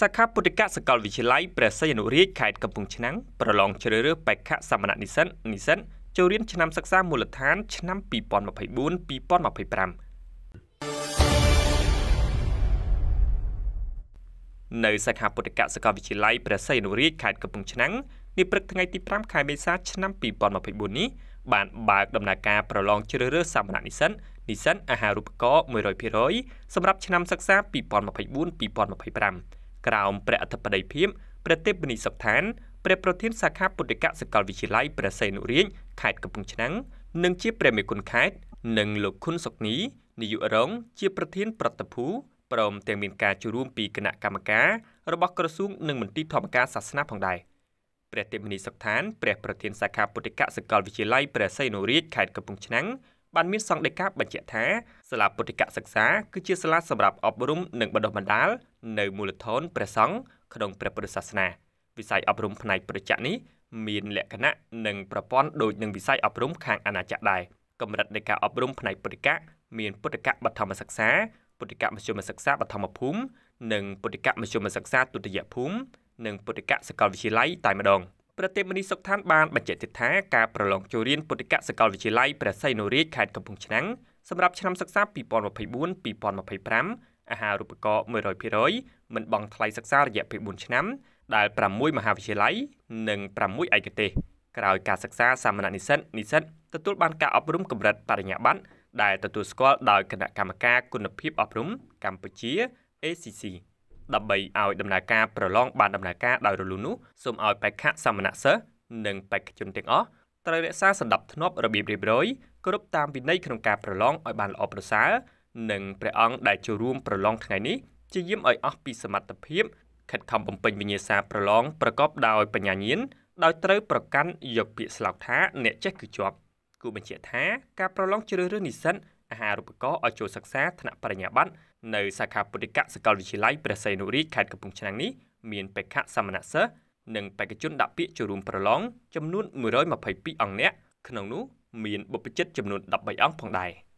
សាខាពុទ្ធិកសាកលវិទ្យាល័យព្រះសីហនុរាជខេត្តកំពង់ឆ្នាំងប្រឡងជ្រើសរើសបេក្ខសម្មននិស្សិតនិស្សិតចូលរៀនឆ្នាំសិក្សាមូលដ្ឋានឆ្នាំ2024-2025នៅសាខាពុទ្ធកសាកលវិទ្យាល័យព្រះសីហនុរាជខេត្តកំពង់ឆ្នាំងនាព្រឹកថ្ងៃទី5ខែមេសាឆ្នាំ2024នេះបានបើកដំណើរការប្រឡងជ្រើសរើសសម្មននិស្សិតនិស្សិតអាហារូបករណ៍100%សម្រាប់ឆ្នាំសិក្សា2024-2025ក្រោមព្រះអធិបតីភាពព្រះទេពនិស្ថានព្រះប្រធានសាខាពុទ្ធិកសាកលវិទ្យាល័យព្រះសីនុរាជខេត្តកំពង់ឆ្នាំងនិងជាព្រះមេគុណខេត្តនិងលោកខុនសុកនីនាយករង ជា ប្រធាន ប្រតិភូព្រមទាំងមានការចូលរួមពីគណៈកម្មការរបស់ក្រសួងនិងមន្ទីរធម្មការសាសនាផងដែរព្រះទេពមនីសុកឋានព្រះប្រធានសាខាពុទ្ធិកសាកលវិទ្យាល័យព្រះសីនុរាជខេត្តកំពង់ឆ្នាំងបានមានសង្ឃដីកាបញ្ជាក់ថាសាលាពុទ្ធិកសិក្សាគឺជាសាលាសម្រាប់អប់រំនិងបណ្ដុះបណ្ដាលនៅមូលដ្ឋានព្រះសង្ឃក្នុងព្រះពុទ្ធសាសនាវិស័យអប់រំផ្នែកប្រជានេះមានលក្ខណៈនិងប្រព័ន្ធដូចនឹងវិស័យអប់រំខាងអាណាចក្រដែរកម្រិតនៃការអប់រំផ្នែកពុទ្ធិកមានពុទ្ធិកបឋមសិក្សាពុទ្ធិកមធ្យមសិក្សាបឋមភូមិនិងពុទ្ធិកមធ្យមសិក្សាទុតិយភូមិនិងពុទ្ធិកសាកលវិទ្យាល័យតែម្ដង។ប្រតិមនីសុកឋានបានបញ្ជាក់ថាការប្រឡងចូលរៀនពុទ្ធិកសាកលវិទ្យាល័យព្រះសីនុរាជខេត្តកំពង់ឆ្នាំងសម្រាប់ឆ្នាំសិក្សា2024-2025អាហារូបករណ៍100%មិនបង់ថ្លៃសិក្សារយៈពេល4ឆ្នាំដែល6មហាវិទ្យាល័យនិង6ឯកទេសក្រោយការសិក្សាសាមណនិស្សិតនិស្សិតទទួលបានការអប់រំកម្រិតបរិញ្ញាបត្រដែលទទួលស្គាល់ដោយគណៈកម្មការគុណភាពអប់រំកម្ពុជា ACC ដើម្បីឲ្យដំណើរការប្រឡងបានដំណើរការដោយរលូននោះសូមឲ្យបេក្ខសមណសិស្សនិងបេក្ខជនទាំងអស់ត្រូវរក្សាសណ្ដាប់ធ្នាប់របៀបរៀបរយគ្រប់តាមវិន័យក្នុងការប្រឡងឲ្យបានល្អប្រសើរនិងព្រះអង្គដែលចូលរួមប្រឡងថ្ងៃនេះជាយាមឲ្យអស់ពីសមត្ថភាព ខិតខំបំពេញវិញ្ញាសាប្រឡងប្រកបដោយបញ្ញាញាណដោយត្រូវប្រកាន់យកពាក្យស្លោកថា អ្នកចេះគឺជាប់គូបញ្ជាក់ថាការប្រឡងជ្រើសរើសនិស្សិតអាហារូបករណ៍ឲ្យចូលសិក្សាថ្នាក់បរិញ្ញាបត្រនៅសាខាពុទ្ធិកសាកលវិទ្យាល័យព្រះសីហនុរាជខេត្តកំពង់ឆ្នាំងនេះមានបេក្ខសមណសិស្សនិងបេក្ខជនដាក់ពាក្យចូលរួមប្រឡងចំនួន122អង្គនាក់ក្នុងនោះមានបុព្វជិតចំនួន13អង្គផងដែរ។